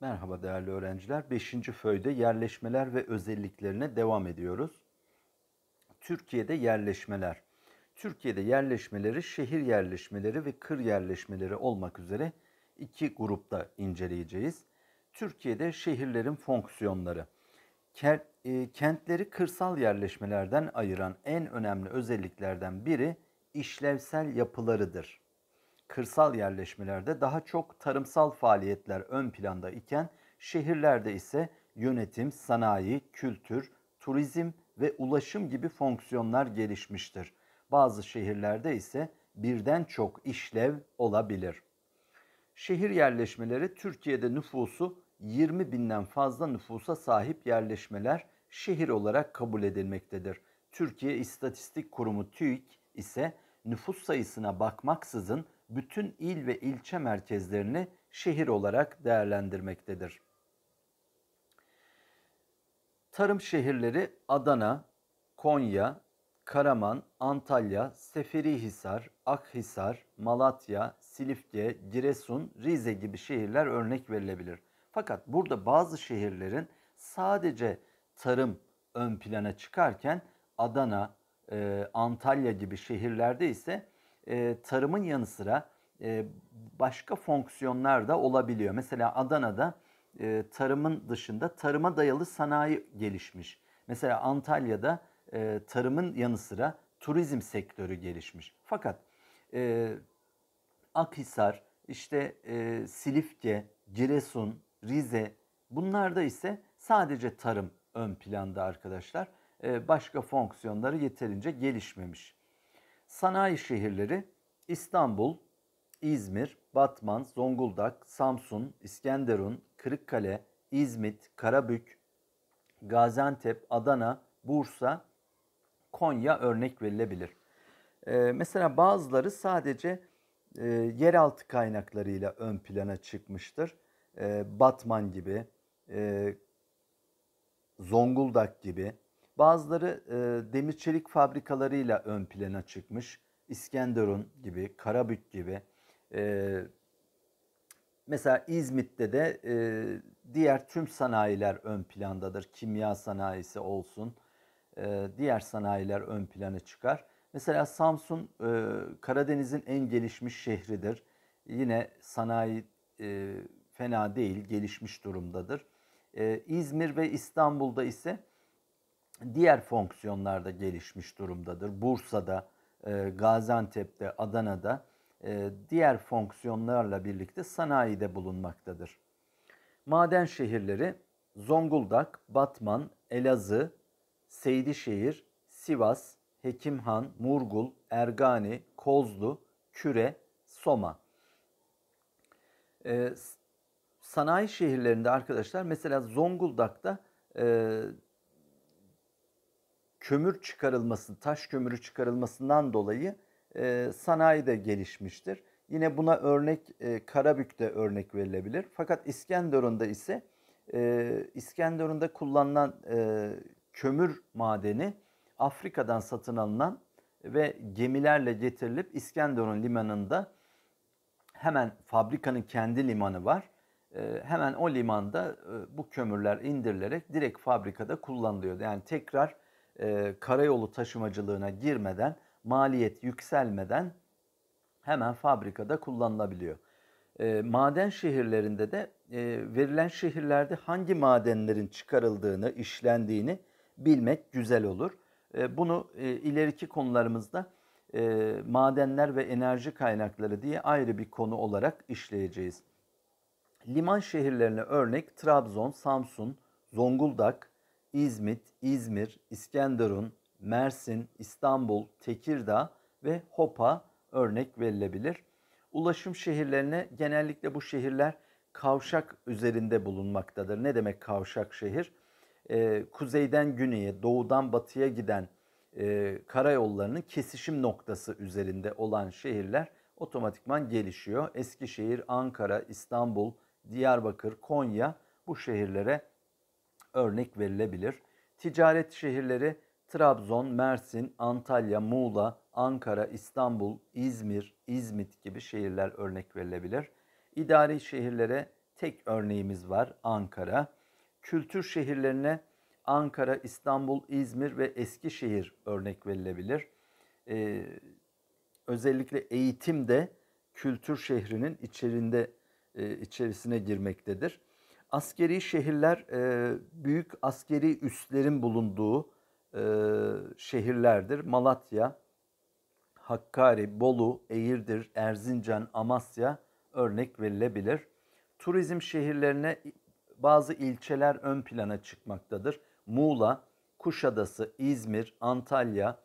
Merhaba değerli öğrenciler. Beşinci föyde yerleşmeler ve özelliklerine devam ediyoruz. Türkiye'de yerleşmeler. Türkiye'de yerleşmeleri şehir yerleşmeleri ve kır yerleşmeleri olmak üzere iki grupta inceleyeceğiz. Türkiye'de şehirlerin fonksiyonları. E, kentleri kırsal yerleşmelerden ayıran en önemli özelliklerden biri işlevsel yapılarıdır kırsal yerleşmelerde daha çok tarımsal faaliyetler ön planda iken şehirlerde ise yönetim, sanayi, kültür, turizm ve ulaşım gibi fonksiyonlar gelişmiştir. Bazı şehirlerde ise birden çok işlev olabilir. Şehir yerleşmeleri Türkiye'de nüfusu 20 binden fazla nüfusa sahip yerleşmeler şehir olarak kabul edilmektedir. Türkiye İstatistik Kurumu TÜİK ise nüfus sayısına bakmaksızın bütün il ve ilçe merkezlerini şehir olarak değerlendirmektedir. Tarım şehirleri Adana, Konya, Karaman, Antalya, Seferihisar, Akhisar, Malatya, Silifke, Giresun, Rize gibi şehirler örnek verilebilir. Fakat burada bazı şehirlerin sadece tarım ön plana çıkarken Adana, Antalya gibi şehirlerde ise e, tarımın yanı sıra e, başka fonksiyonlar da olabiliyor. Mesela Adana'da e, tarımın dışında tarıma dayalı sanayi gelişmiş. Mesela Antalya'da e, tarımın yanı sıra turizm sektörü gelişmiş. Fakat e, Akhisar, işte e, Silifke, Giresun, Rize bunlarda ise sadece tarım ön planda arkadaşlar. E, başka fonksiyonları yeterince gelişmemiş. Sanayi şehirleri İstanbul, İzmir, Batman, Zonguldak, Samsun, İskenderun, Kırıkkale, İzmit, Karabük, Gaziantep, Adana, Bursa, Konya örnek verilebilir. Ee, mesela bazıları sadece e, yeraltı kaynaklarıyla ön plana çıkmıştır. E, Batman gibi, e, Zonguldak gibi, Bazıları e, demir çelik fabrikalarıyla ön plana çıkmış. İskenderun gibi, Karabük gibi. E, mesela İzmit'te de e, diğer tüm sanayiler ön plandadır. Kimya sanayisi olsun, e, diğer sanayiler ön plana çıkar. Mesela Samsun e, Karadeniz'in en gelişmiş şehridir. Yine sanayi e, fena değil, gelişmiş durumdadır. E, İzmir ve İstanbul'da ise diğer fonksiyonlarda gelişmiş durumdadır. Bursa'da, e, Gaziantep'te, Adana'da e, diğer fonksiyonlarla birlikte sanayide bulunmaktadır. Maden şehirleri Zonguldak, Batman, Elazığ, Seydişehir, Sivas, Hekimhan, Murgul, Ergani, Kozlu, Küre, Soma. Ee, sanayi şehirlerinde arkadaşlar mesela Zonguldak'ta e, kömür çıkarılması, taş kömürü çıkarılmasından dolayı e, sanayi de gelişmiştir. Yine buna örnek e, Karabük'te örnek verilebilir. Fakat İskenderun'da ise e, İskenderun'da kullanılan e, kömür madeni Afrika'dan satın alınan ve gemilerle getirilip İskenderun limanında hemen fabrikanın kendi limanı var. E, hemen o limanda e, bu kömürler indirilerek direkt fabrikada kullanılıyor. Yani tekrar e, karayolu taşımacılığına girmeden, maliyet yükselmeden hemen fabrikada kullanılabiliyor. E, maden şehirlerinde de e, verilen şehirlerde hangi madenlerin çıkarıldığını, işlendiğini bilmek güzel olur. E, bunu e, ileriki konularımızda e, madenler ve enerji kaynakları diye ayrı bir konu olarak işleyeceğiz. Liman şehirlerine örnek Trabzon, Samsun, Zonguldak, İzmit, İzmir, İskenderun, Mersin, İstanbul, Tekirdağ ve Hopa örnek verilebilir. Ulaşım şehirlerine genellikle bu şehirler kavşak üzerinde bulunmaktadır. Ne demek kavşak şehir? Ee, kuzeyden güneye, doğudan batıya giden e, karayollarının kesişim noktası üzerinde olan şehirler otomatikman gelişiyor. Eskişehir, Ankara, İstanbul, Diyarbakır, Konya bu şehirlere örnek verilebilir. Ticaret şehirleri Trabzon, Mersin, Antalya, Muğla, Ankara, İstanbul, İzmir, İzmit gibi şehirler örnek verilebilir. İdari şehirlere tek örneğimiz var Ankara. Kültür şehirlerine Ankara, İstanbul, İzmir ve Eskişehir örnek verilebilir. Ee, özellikle eğitim de kültür şehrinin içerisinde e, içerisine girmektedir askeri şehirler e, büyük askeri üslerin bulunduğu e, şehirlerdir. Malatya, Hakkari, Bolu, Eğirdir, Erzincan, Amasya örnek verilebilir. Turizm şehirlerine bazı ilçeler ön plana çıkmaktadır. Muğla, Kuşadası, İzmir, Antalya,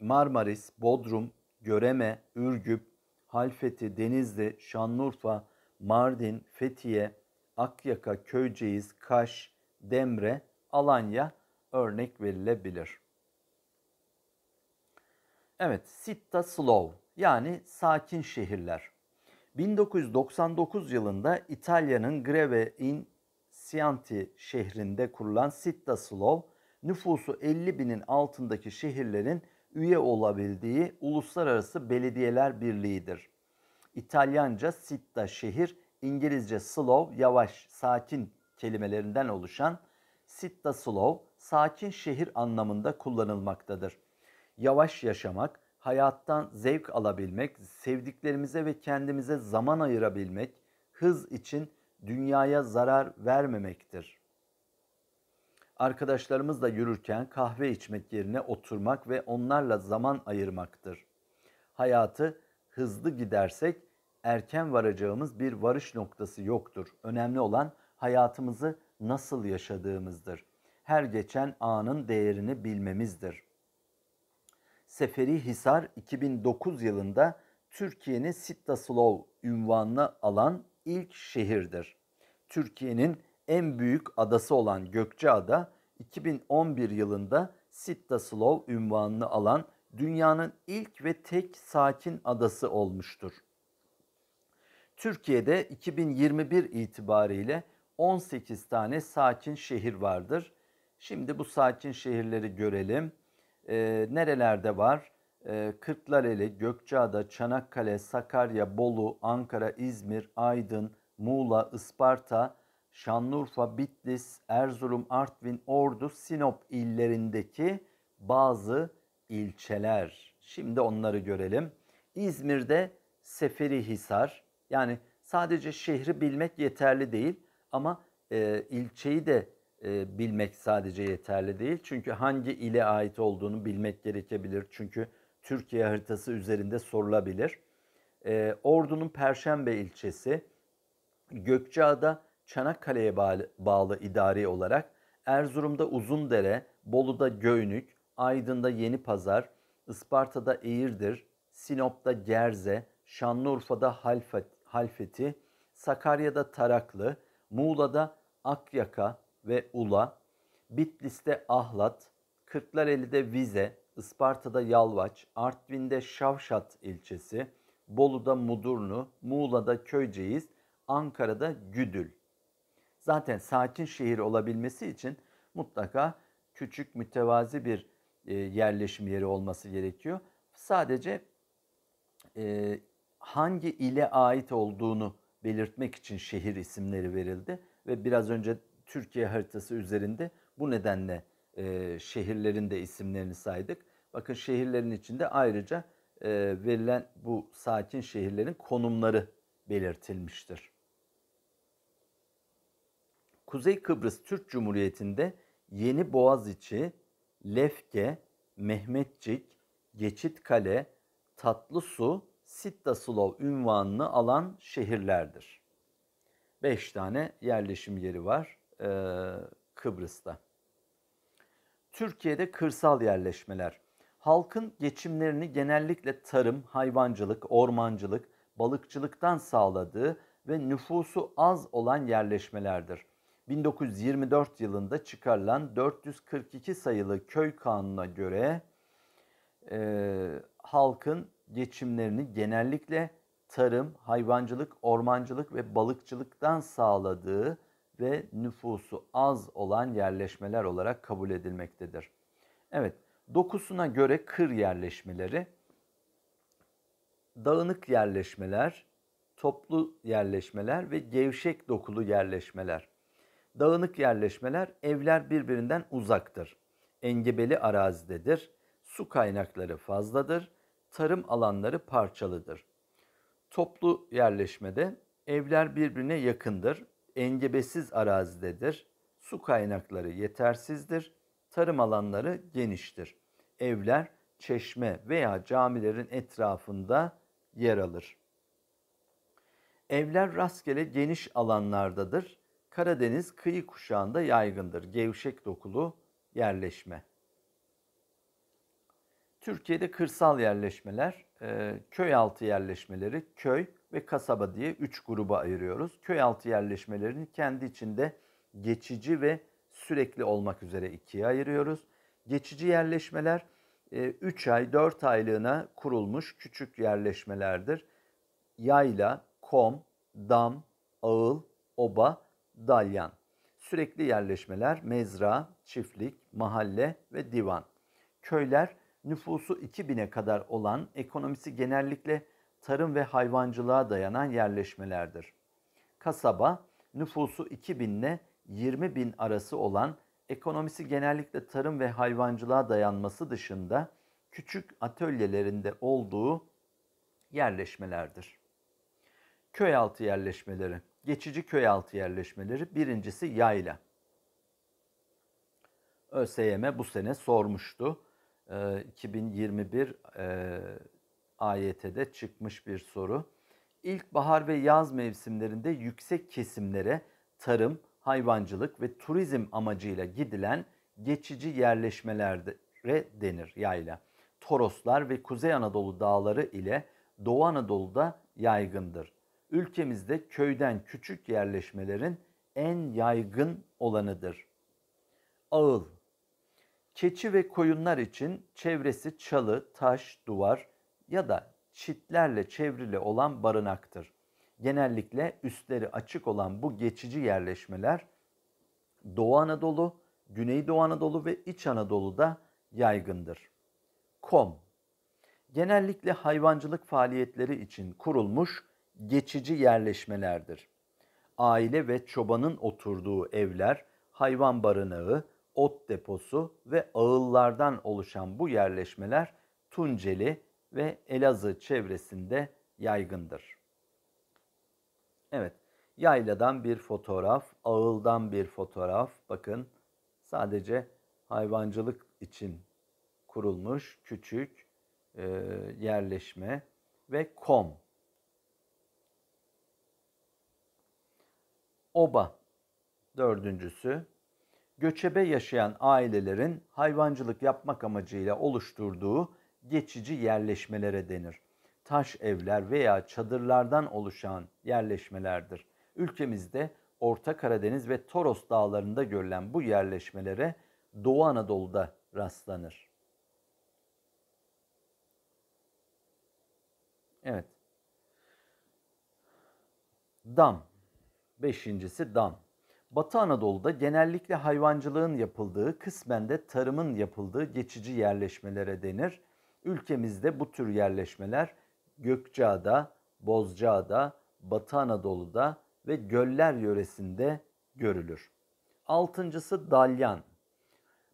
Marmaris, Bodrum, Göreme, Ürgüp, Halfeti, Denizli, Şanlıurfa, Mardin, Fethiye, Akyaka, Köyceğiz, Kaş, Demre, Alanya örnek verilebilir. Evet, Sitta Slow yani sakin şehirler. 1999 yılında İtalya'nın Greve in Sianti şehrinde kurulan Sitta Slow, nüfusu 50 binin altındaki şehirlerin üye olabildiği Uluslararası Belediyeler Birliği'dir. İtalyanca sitta şehir, İngilizce slow yavaş, sakin kelimelerinden oluşan sitta slow sakin şehir anlamında kullanılmaktadır. Yavaş yaşamak, hayattan zevk alabilmek, sevdiklerimize ve kendimize zaman ayırabilmek, hız için dünyaya zarar vermemektir. Arkadaşlarımızla yürürken kahve içmek yerine oturmak ve onlarla zaman ayırmaktır. Hayatı hızlı gidersek erken varacağımız bir varış noktası yoktur. Önemli olan hayatımızı nasıl yaşadığımızdır. Her geçen anın değerini bilmemizdir. Seferi Hisar 2009 yılında Türkiye'nin Sitta Slow ünvanını alan ilk şehirdir. Türkiye'nin en büyük adası olan Gökçeada 2011 yılında Sitta Slow ünvanını alan dünyanın ilk ve tek sakin adası olmuştur. Türkiye'de 2021 itibariyle 18 tane sakin şehir vardır. Şimdi bu sakin şehirleri görelim. E, nerelerde var? E, Kırklareli, Gökçeada, Çanakkale, Sakarya, Bolu, Ankara, İzmir, Aydın, Muğla, Isparta, Şanlıurfa, Bitlis, Erzurum, Artvin, Ordu, Sinop illerindeki bazı ilçeler. Şimdi onları görelim. İzmir'de Seferihisar yani sadece şehri bilmek yeterli değil ama e, ilçeyi de e, bilmek sadece yeterli değil. Çünkü hangi ile ait olduğunu bilmek gerekebilir. Çünkü Türkiye haritası üzerinde sorulabilir. E, Ordu'nun Perşembe ilçesi, Gökçeada Çanakkale'ye bağlı, bağlı idari olarak, Erzurum'da Uzundere, Bolu'da Göynük, Aydın'da Yeni Pazar, Isparta'da Eğirdir, Sinop'ta Gerze, Şanlıurfa'da Halfeti, Sakarya'da Taraklı, Muğla'da Akyaka ve Ula, Bitlis'te Ahlat, Kırklareli'de Vize, Isparta'da Yalvaç, Artvin'de Şavşat ilçesi, Bolu'da Mudurnu, Muğla'da Köyceğiz, Ankara'da Güdül. Zaten sakin şehir olabilmesi için mutlaka küçük mütevazi bir e, yerleşim yeri olması gerekiyor. Sadece e, hangi ile ait olduğunu belirtmek için şehir isimleri verildi ve biraz önce Türkiye haritası üzerinde bu nedenle e, şehirlerin de isimlerini saydık. Bakın şehirlerin içinde ayrıca e, verilen bu sakin şehirlerin konumları belirtilmiştir. Kuzey Kıbrıs Türk Cumhuriyeti'nde Yeni Boğaz Boğaziçi, Lefke, Mehmetçik, Geçitkale, Tatlısu, Sittaslov ünvanını alan şehirlerdir. Beş tane yerleşim yeri var e, Kıbrıs'ta. Türkiye'de kırsal yerleşmeler. Halkın geçimlerini genellikle tarım, hayvancılık, ormancılık, balıkçılıktan sağladığı ve nüfusu az olan yerleşmelerdir. 1924 yılında çıkarılan 442 sayılı köy kanununa göre e, halkın geçimlerini genellikle tarım, hayvancılık, ormancılık ve balıkçılıktan sağladığı ve nüfusu az olan yerleşmeler olarak kabul edilmektedir. Evet, dokusuna göre kır yerleşmeleri, dağınık yerleşmeler, toplu yerleşmeler ve gevşek dokulu yerleşmeler. Dağınık yerleşmeler evler birbirinden uzaktır. Engebeli arazidedir. Su kaynakları fazladır. Tarım alanları parçalıdır. Toplu yerleşmede evler birbirine yakındır. Engebesiz arazidedir. Su kaynakları yetersizdir. Tarım alanları geniştir. Evler çeşme veya camilerin etrafında yer alır. Evler rastgele geniş alanlardadır Karadeniz kıyı kuşağında yaygındır. Gevşek dokulu yerleşme. Türkiye'de kırsal yerleşmeler, e, köy altı yerleşmeleri, köy ve kasaba diye üç gruba ayırıyoruz. Köy altı yerleşmelerini kendi içinde geçici ve sürekli olmak üzere ikiye ayırıyoruz. Geçici yerleşmeler 3 e, ay 4 aylığına kurulmuş küçük yerleşmelerdir. Yayla, kom, dam, ağıl, oba dalyan. Sürekli yerleşmeler mezra, çiftlik, mahalle ve divan. Köyler nüfusu 2000'e kadar olan, ekonomisi genellikle tarım ve hayvancılığa dayanan yerleşmelerdir. Kasaba nüfusu 2000 ile 20 bin arası olan, ekonomisi genellikle tarım ve hayvancılığa dayanması dışında küçük atölyelerinde olduğu yerleşmelerdir. Köy altı yerleşmeleri geçici köy altı yerleşmeleri birincisi yayla. ÖSYM bu sene sormuştu. 2021 ee, e, AYT'de çıkmış bir soru. İlkbahar ve yaz mevsimlerinde yüksek kesimlere tarım, hayvancılık ve turizm amacıyla gidilen geçici yerleşmelere denir yayla. Toroslar ve Kuzey Anadolu dağları ile Doğu Anadolu'da yaygındır ülkemizde köyden küçük yerleşmelerin en yaygın olanıdır. Ağıl Keçi ve koyunlar için çevresi çalı, taş, duvar ya da çitlerle çevrili olan barınaktır. Genellikle üstleri açık olan bu geçici yerleşmeler Doğu Anadolu, Güneydoğu Anadolu ve İç Anadolu'da yaygındır. Kom Genellikle hayvancılık faaliyetleri için kurulmuş geçici yerleşmelerdir. Aile ve çobanın oturduğu evler, hayvan barınağı, ot deposu ve ağıllardan oluşan bu yerleşmeler Tunceli ve Elazığ çevresinde yaygındır. Evet, yayladan bir fotoğraf, ağıldan bir fotoğraf. Bakın sadece hayvancılık için kurulmuş küçük e, yerleşme ve kom oba. Dördüncüsü, göçebe yaşayan ailelerin hayvancılık yapmak amacıyla oluşturduğu geçici yerleşmelere denir. Taş evler veya çadırlardan oluşan yerleşmelerdir. Ülkemizde Orta Karadeniz ve Toros dağlarında görülen bu yerleşmelere Doğu Anadolu'da rastlanır. Evet. Dam Beşincisi dam. Batı Anadolu'da genellikle hayvancılığın yapıldığı, kısmen de tarımın yapıldığı geçici yerleşmelere denir. Ülkemizde bu tür yerleşmeler Gökçeada, Bozcaada, Batı Anadolu'da ve Göller yöresinde görülür. Altıncısı dalyan.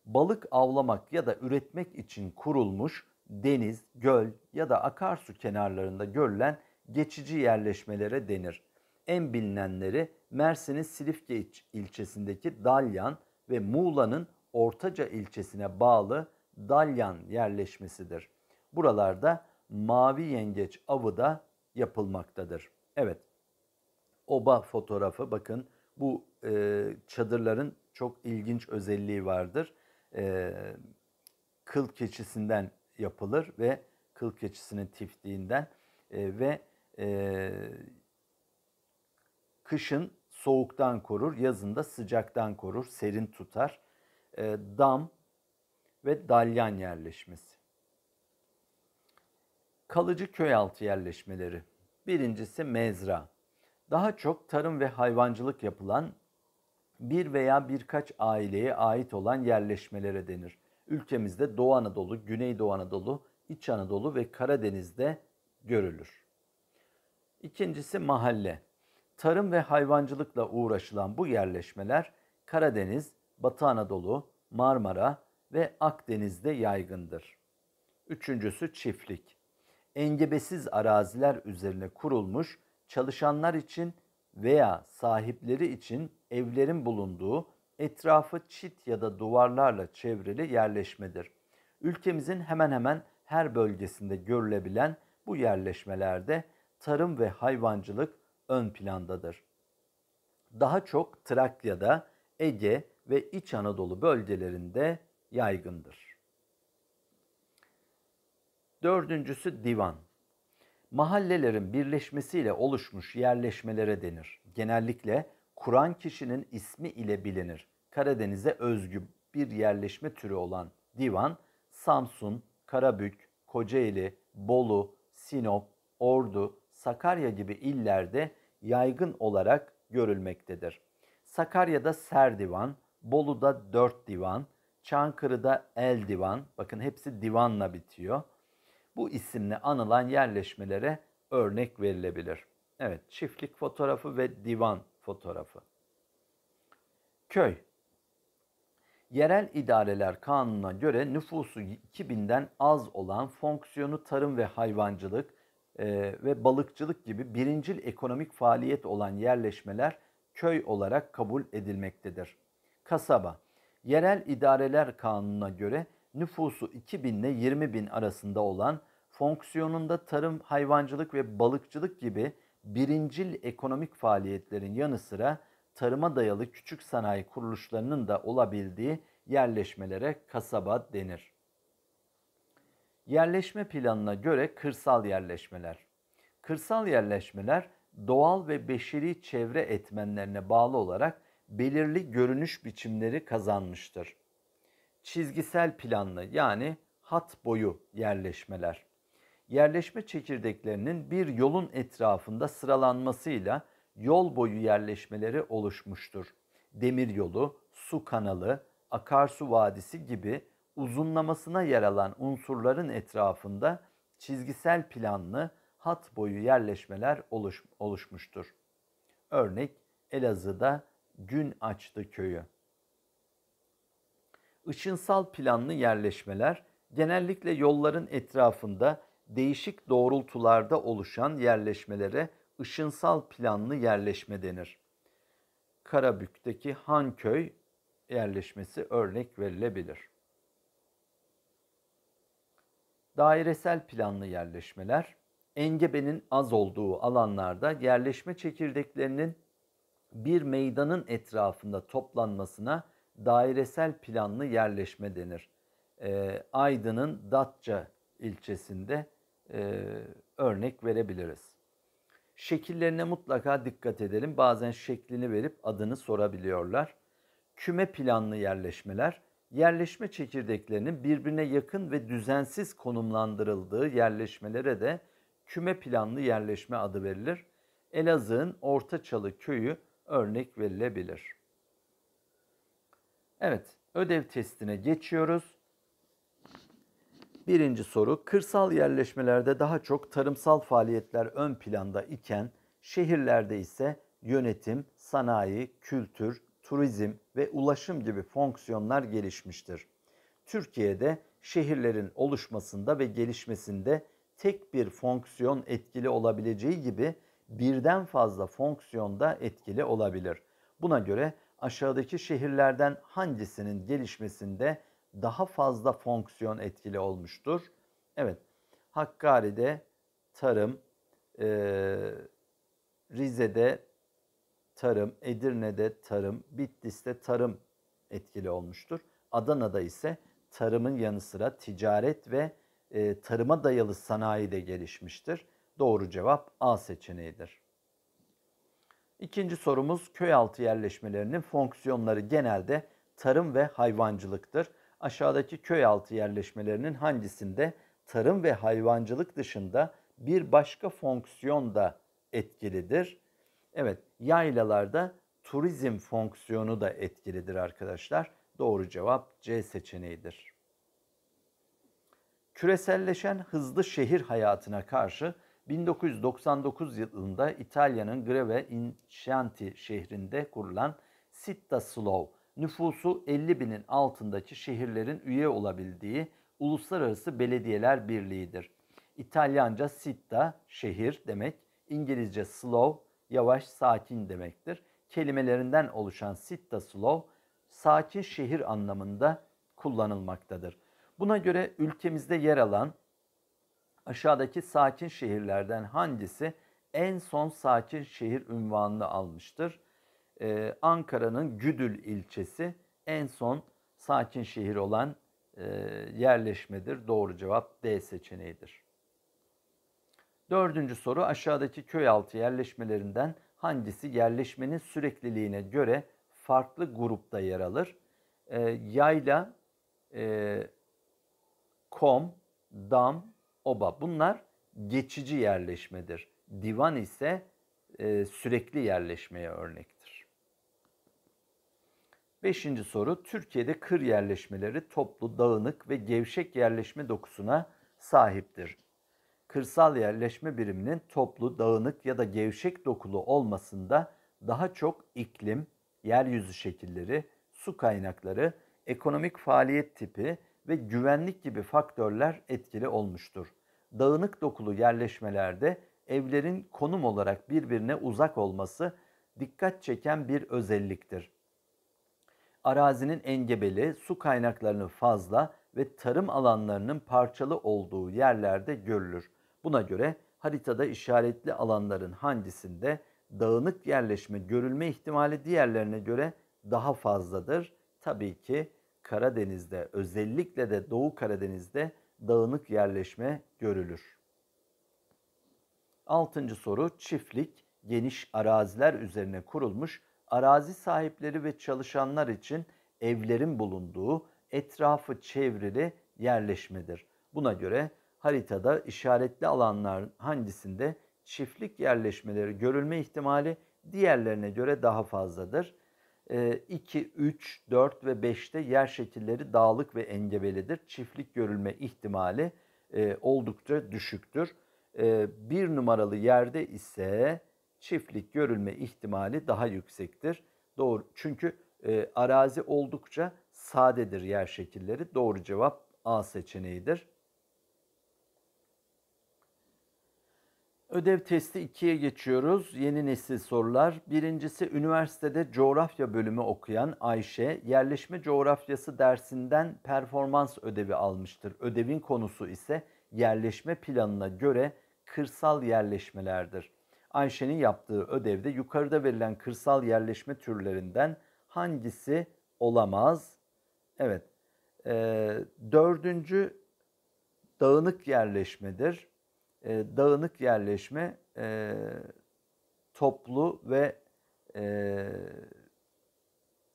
Balık avlamak ya da üretmek için kurulmuş deniz, göl ya da akarsu kenarlarında görülen geçici yerleşmelere denir en bilinenleri Mersin'in Silifke ilçesindeki Dalyan ve Muğla'nın Ortaca ilçesine bağlı Dalyan yerleşmesidir. Buralarda mavi yengeç avı da yapılmaktadır. Evet, oba fotoğrafı bakın bu e, çadırların çok ilginç özelliği vardır. E, kıl keçisinden yapılır ve kıl keçisinin tiftiğinden e, ve e, Kışın soğuktan korur, yazında sıcaktan korur, serin tutar. E, dam ve dalyan yerleşmesi. Kalıcı köy altı yerleşmeleri. Birincisi mezra. Daha çok tarım ve hayvancılık yapılan bir veya birkaç aileye ait olan yerleşmelere denir. Ülkemizde Doğu Anadolu, Güneydoğu Anadolu, İç Anadolu ve Karadeniz'de görülür. İkincisi mahalle. Tarım ve hayvancılıkla uğraşılan bu yerleşmeler Karadeniz, Batı Anadolu, Marmara ve Akdeniz'de yaygındır. Üçüncüsü çiftlik. Engebesiz araziler üzerine kurulmuş, çalışanlar için veya sahipleri için evlerin bulunduğu etrafı çit ya da duvarlarla çevrili yerleşmedir. Ülkemizin hemen hemen her bölgesinde görülebilen bu yerleşmelerde tarım ve hayvancılık ön plandadır. Daha çok Trakya'da, Ege ve İç Anadolu bölgelerinde yaygındır. Dördüncüsü divan. Mahallelerin birleşmesiyle oluşmuş yerleşmelere denir. Genellikle kuran kişinin ismi ile bilinir. Karadeniz'e özgü bir yerleşme türü olan divan, Samsun, Karabük, Kocaeli, Bolu, Sinop, Ordu, Sakarya gibi illerde yaygın olarak görülmektedir. Sakarya'da serdivan, Bolu'da dört divan, Çankırı'da el divan, bakın hepsi divanla bitiyor. Bu isimle anılan yerleşmelere örnek verilebilir. Evet, çiftlik fotoğrafı ve divan fotoğrafı. Köy. Yerel idareler kanununa göre nüfusu 2000'den az olan fonksiyonu tarım ve hayvancılık, ee, ve balıkçılık gibi birincil ekonomik faaliyet olan yerleşmeler köy olarak kabul edilmektedir. Kasaba Yerel İdareler Kanunu'na göre nüfusu 2000 ile 20 bin arasında olan, fonksiyonunda tarım, hayvancılık ve balıkçılık gibi birincil ekonomik faaliyetlerin yanı sıra tarıma dayalı küçük sanayi kuruluşlarının da olabildiği yerleşmelere kasaba denir. Yerleşme planına göre kırsal yerleşmeler. Kırsal yerleşmeler doğal ve beşeri çevre etmenlerine bağlı olarak belirli görünüş biçimleri kazanmıştır. Çizgisel planlı yani hat boyu yerleşmeler. Yerleşme çekirdeklerinin bir yolun etrafında sıralanmasıyla yol boyu yerleşmeleri oluşmuştur. Demiryolu, su kanalı, akarsu vadisi gibi uzunlamasına yer alan unsurların etrafında çizgisel planlı hat boyu yerleşmeler oluş, oluşmuştur. Örnek Elazığ'da Gün Açtı Köyü. Işınsal planlı yerleşmeler genellikle yolların etrafında değişik doğrultularda oluşan yerleşmelere ışınsal planlı yerleşme denir. Karabük'teki Hanköy yerleşmesi örnek verilebilir dairesel planlı yerleşmeler, engebenin az olduğu alanlarda yerleşme çekirdeklerinin bir meydanın etrafında toplanmasına dairesel planlı yerleşme denir. E, Aydın'ın Datça ilçesinde e, örnek verebiliriz. Şekillerine mutlaka dikkat edelim. Bazen şeklini verip adını sorabiliyorlar. Küme planlı yerleşmeler yerleşme çekirdeklerinin birbirine yakın ve düzensiz konumlandırıldığı yerleşmelere de küme planlı yerleşme adı verilir. Elazığ'ın Ortaçalı köyü örnek verilebilir. Evet, ödev testine geçiyoruz. Birinci soru, kırsal yerleşmelerde daha çok tarımsal faaliyetler ön planda iken şehirlerde ise yönetim, sanayi, kültür, turizm ve ulaşım gibi fonksiyonlar gelişmiştir. Türkiye'de şehirlerin oluşmasında ve gelişmesinde tek bir fonksiyon etkili olabileceği gibi birden fazla fonksiyonda etkili olabilir. Buna göre aşağıdaki şehirlerden hangisinin gelişmesinde daha fazla fonksiyon etkili olmuştur? Evet, Hakkari'de tarım, e, Rize'de tarım, Edirne'de tarım, Bitlis'te tarım etkili olmuştur. Adana'da ise tarımın yanı sıra ticaret ve e, tarıma dayalı sanayi de gelişmiştir. Doğru cevap A seçeneğidir. İkinci sorumuz köyaltı yerleşmelerinin fonksiyonları genelde tarım ve hayvancılıktır. Aşağıdaki köyaltı yerleşmelerinin hangisinde tarım ve hayvancılık dışında bir başka fonksiyon da etkilidir? Evet, yaylalarda turizm fonksiyonu da etkilidir arkadaşlar. Doğru cevap C seçeneğidir. Küreselleşen hızlı şehir hayatına karşı 1999 yılında İtalya'nın Greve Incenti şehrinde kurulan Sitta Slow, nüfusu 50 binin altındaki şehirlerin üye olabildiği Uluslararası Belediyeler Birliği'dir. İtalyanca Sitta, şehir demek, İngilizce Slow, yavaş, sakin demektir. Kelimelerinden oluşan sitta slow, sakin şehir anlamında kullanılmaktadır. Buna göre ülkemizde yer alan aşağıdaki sakin şehirlerden hangisi en son sakin şehir ünvanını almıştır? Ee, Ankara'nın Güdül ilçesi en son sakin şehir olan e, yerleşmedir. Doğru cevap D seçeneğidir. Dördüncü soru aşağıdaki köy altı yerleşmelerinden hangisi yerleşmenin sürekliliğine göre farklı grupta yer alır? E, yayla, e, kom, dam, oba bunlar geçici yerleşmedir. Divan ise e, sürekli yerleşmeye örnektir. Beşinci soru Türkiye'de kır yerleşmeleri toplu, dağınık ve gevşek yerleşme dokusuna sahiptir kırsal yerleşme biriminin toplu, dağınık ya da gevşek dokulu olmasında daha çok iklim, yeryüzü şekilleri, su kaynakları, ekonomik faaliyet tipi ve güvenlik gibi faktörler etkili olmuştur. Dağınık dokulu yerleşmelerde evlerin konum olarak birbirine uzak olması dikkat çeken bir özelliktir. Arazinin engebeli, su kaynaklarının fazla ve tarım alanlarının parçalı olduğu yerlerde görülür. Buna göre haritada işaretli alanların hangisinde dağınık yerleşme görülme ihtimali diğerlerine göre daha fazladır? Tabii ki Karadeniz'de özellikle de Doğu Karadeniz'de dağınık yerleşme görülür. Altıncı soru çiftlik geniş araziler üzerine kurulmuş arazi sahipleri ve çalışanlar için evlerin bulunduğu etrafı çevrili yerleşmedir. Buna göre haritada işaretli alanlar hangisinde çiftlik yerleşmeleri görülme ihtimali diğerlerine göre daha fazladır. 2, 3, 4 ve 5'te yer şekilleri dağlık ve engebelidir. Çiftlik görülme ihtimali e, oldukça düşüktür. 1 ee, numaralı yerde ise çiftlik görülme ihtimali daha yüksektir. Doğru. Çünkü e, arazi oldukça sadedir yer şekilleri. Doğru cevap A seçeneğidir. Ödev testi 2'ye geçiyoruz. Yeni nesil sorular. Birincisi üniversitede coğrafya bölümü okuyan Ayşe yerleşme coğrafyası dersinden performans ödevi almıştır. Ödevin konusu ise yerleşme planına göre kırsal yerleşmelerdir. Ayşe'nin yaptığı ödevde yukarıda verilen kırsal yerleşme türlerinden hangisi olamaz? Evet, e, dördüncü dağınık yerleşmedir e, dağınık yerleşme e, toplu ve e,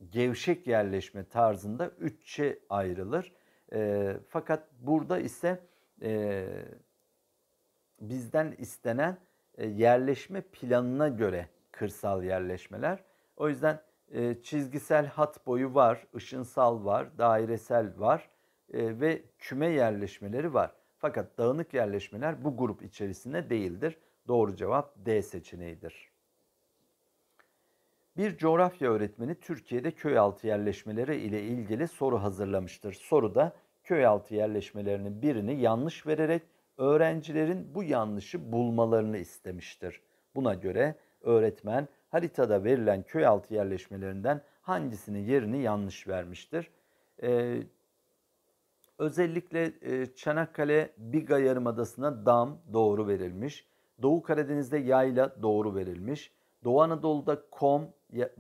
gevşek yerleşme tarzında üçe ayrılır. E, fakat burada ise e, bizden istenen e, yerleşme planına göre kırsal yerleşmeler. O yüzden e, çizgisel hat boyu var, ışınsal var, dairesel var e, ve küme yerleşmeleri var. Fakat dağınık yerleşmeler bu grup içerisinde değildir. Doğru cevap D seçeneğidir. Bir coğrafya öğretmeni Türkiye'de köyaltı yerleşmeleri ile ilgili soru hazırlamıştır. Soruda köyaltı yerleşmelerinin birini yanlış vererek öğrencilerin bu yanlışı bulmalarını istemiştir. Buna göre öğretmen haritada verilen köyaltı yerleşmelerinden hangisinin yerini yanlış vermiştir? Ee, Özellikle e, Çanakkale Biga Yarımadası'na dam doğru verilmiş. Doğu Karadeniz'de yayla doğru verilmiş. Doğu Anadolu'da kom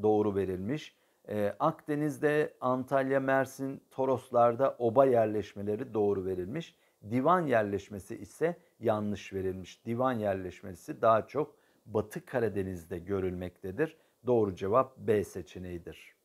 doğru verilmiş. E, Akdeniz'de Antalya, Mersin, Toroslar'da oba yerleşmeleri doğru verilmiş. Divan yerleşmesi ise yanlış verilmiş. Divan yerleşmesi daha çok Batı Karadeniz'de görülmektedir. Doğru cevap B seçeneğidir.